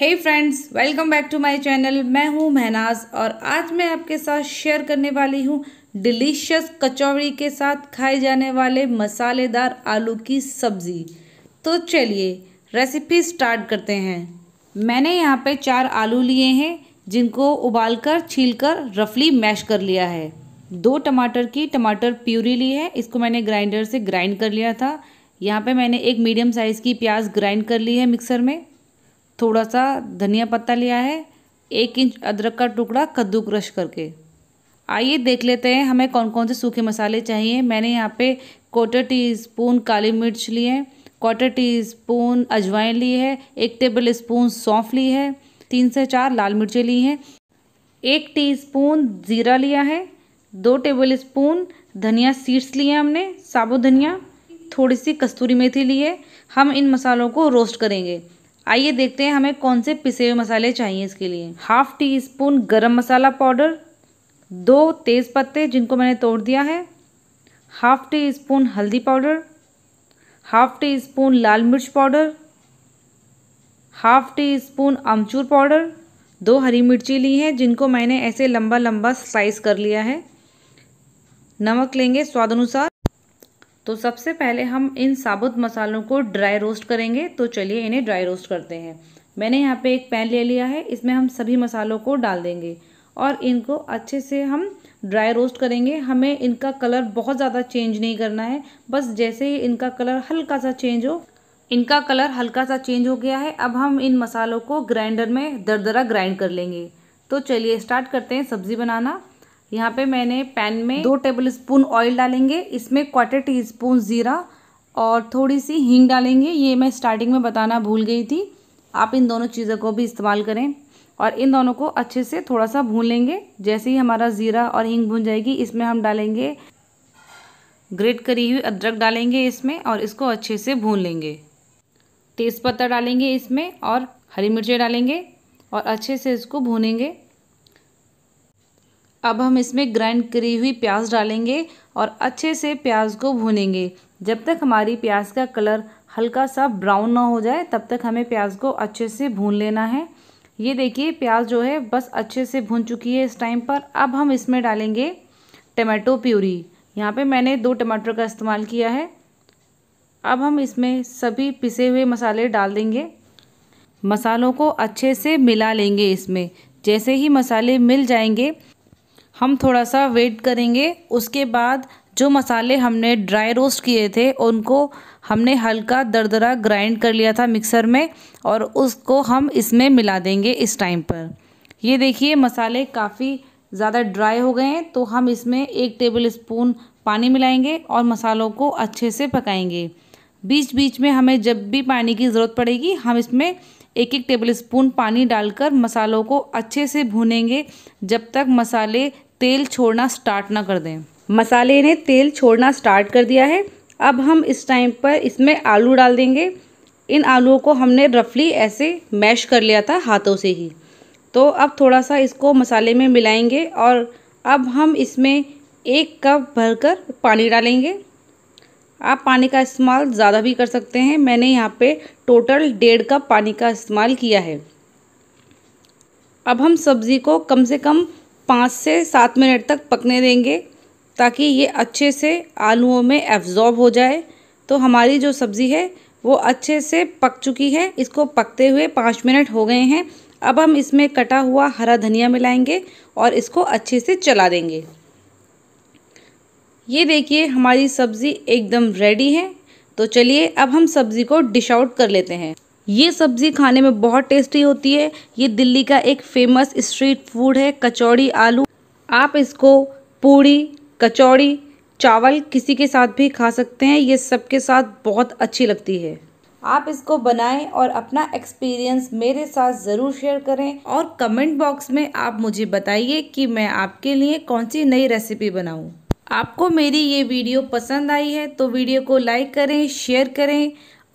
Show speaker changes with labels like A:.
A: Hey friends welcome back to my channel मैं हूं महनाज और आज मैं आपके साथ शेयर करने वाली हूं डिलीशियस कचौड़ी के साथ खाए जाने वाले मसालेदार आलू की सब्ज़ी तो चलिए रेसिपी स्टार्ट करते हैं मैंने यहां पे चार आलू लिए हैं जिनको उबालकर छीलकर रफली मैश कर लिया है दो टमाटर की टमाटर प्यूरी ली है इसको मैंने ग्राइंडर से ग्राइंड कर लिया था यहाँ पर मैंने एक मीडियम साइज़ की प्याज ग्राइंड कर ली है मिक्सर में थोड़ा सा धनिया पत्ता लिया है एक इंच अदरक का टुकड़ा कद्दू क्रश करके आइए देख लेते हैं हमें कौन कौन से सूखे मसाले चाहिए मैंने यहाँ पे क्वार्टर टी स्पून काली मिर्च ली है क्वार्टर टी स्पून अजवाइन ली है एक टेबल स्पून सौंफ ली है तीन से चार लाल मिर्चें ली हैं एक टी स्पून ज़ीरा लिया है दो टेबल स्पून धनिया सीड्स लिए हमने साबुत धनिया थोड़ी सी कस्तूरी मेथी ली है हम इन मसालों को रोस्ट करेंगे आइए देखते हैं हमें कौन से पिसे हुए मसाले चाहिए इसके लिए हाफ टी स्पून गरम मसाला पाउडर दो तेज़ पत्ते जिनको मैंने तोड़ दिया है हाफ टी स्पून हल्दी पाउडर हाफ टी स्पून लाल मिर्च पाउडर हाफ टी स्पून अमचूर पाउडर दो हरी मिर्ची ली हैं जिनको मैंने ऐसे लंबा लंबा स्लाइस कर लिया है नमक लेंगे स्वाद अनुसार तो सबसे पहले हम इन साबुत मसालों को ड्राई रोस्ट करेंगे तो चलिए इन्हें ड्राई रोस्ट करते हैं मैंने यहाँ पे एक पैन ले लिया है इसमें हम सभी मसालों को डाल देंगे और इनको अच्छे से हम ड्राई रोस्ट करेंगे हमें इनका कलर बहुत ज़्यादा चेंज नहीं करना है बस जैसे ही इनका कलर हल्का सा चेंज हो इनका कलर हल्का सा चेंज हो गया है अब हम इन मसालों को ग्राइंडर में दरदरा ग्राइंड कर लेंगे तो चलिए स्टार्ट करते हैं सब्ज़ी बनाना यहाँ पे मैंने पैन में दो टेबल स्पून ऑयल डालेंगे इसमें क्वार्टर टी स्पून ज़ीरा और थोड़ी सी हींग डालेंगे ये मैं स्टार्टिंग में बताना भूल गई थी आप इन दोनों चीज़ों को भी इस्तेमाल करें और इन दोनों को अच्छे से थोड़ा सा भून लेंगे जैसे ही हमारा ज़ीरा और हींग भून जाएगी इसमें हम डालेंगे ग्रेट करी हुई अदरक डालेंगे इसमें और इसको अच्छे से भून लेंगे तेज़पत्ता डालेंगे इसमें और हरी मिर्चें डालेंगे और अच्छे से इसको भूनेंगे अब हम इसमें ग्राइंड करी हुई प्याज डालेंगे और अच्छे से प्याज को भूनेंगे जब तक हमारी प्याज का कलर हल्का सा ब्राउन ना हो जाए तब तक हमें प्याज को अच्छे से भून लेना है ये देखिए प्याज जो है बस अच्छे से भून चुकी है इस टाइम पर अब हम इसमें डालेंगे टमाटो प्यूरी यहाँ पे मैंने दो टमाटर का इस्तेमाल किया है अब हम इसमें सभी पिसे हुए मसाले डाल देंगे मसालों को अच्छे से मिला लेंगे इसमें जैसे ही मसाले मिल जाएंगे हम थोड़ा सा वेट करेंगे उसके बाद जो मसाले हमने ड्राई रोस्ट किए थे उनको हमने हल्का दरदरा ग्राइंड कर लिया था मिक्सर में और उसको हम इसमें मिला देंगे इस टाइम पर ये देखिए मसाले काफ़ी ज़्यादा ड्राई हो गए हैं तो हम इसमें एक टेबल स्पून पानी मिलाएंगे और मसालों को अच्छे से पकाएंगे बीच बीच में हमें जब भी पानी की ज़रूरत पड़ेगी हम इसमें एक एक टेबल स्पून पानी डालकर मसालों को अच्छे से भूनेंगे जब तक मसाले तेल छोड़ना स्टार्ट ना कर दें मसाले ने तेल छोड़ना स्टार्ट कर दिया है अब हम इस टाइम पर इसमें आलू डाल देंगे इन आलूओं को हमने रफली ऐसे मैश कर लिया था हाथों से ही तो अब थोड़ा सा इसको मसाले में मिलाएंगे और अब हम इसमें एक कप भरकर पानी डालेंगे आप पानी का इस्तेमाल ज़्यादा भी कर सकते हैं मैंने यहाँ पे टोटल डेढ़ कप पानी का इस्तेमाल किया है अब हम सब्ज़ी को कम से कम पाँच से सात मिनट तक पकने देंगे ताकि ये अच्छे से आलूओं में एब्ज़ॉर्ब हो जाए तो हमारी जो सब्ज़ी है वो अच्छे से पक चुकी है इसको पकते हुए पाँच मिनट हो गए हैं अब हम इसमें कटा हुआ हरा धनिया मिलाएंगे और इसको अच्छे से चला देंगे ये देखिए हमारी सब्ज़ी एकदम रेडी है तो चलिए अब हम सब्ज़ी को डिश आउट कर लेते हैं ये सब्ज़ी खाने में बहुत टेस्टी होती है ये दिल्ली का एक फेमस स्ट्रीट फूड है कचौड़ी आलू आप इसको पूड़ी कचौड़ी चावल किसी के साथ भी खा सकते हैं ये सबके साथ बहुत अच्छी लगती है आप इसको बनाएं और अपना एक्सपीरियंस मेरे साथ ज़रूर शेयर करें और कमेंट बॉक्स में आप मुझे बताइए कि मैं आपके लिए कौन सी नई रेसिपी बनाऊं। आपको मेरी ये वीडियो पसंद आई है तो वीडियो को लाइक करें शेयर करें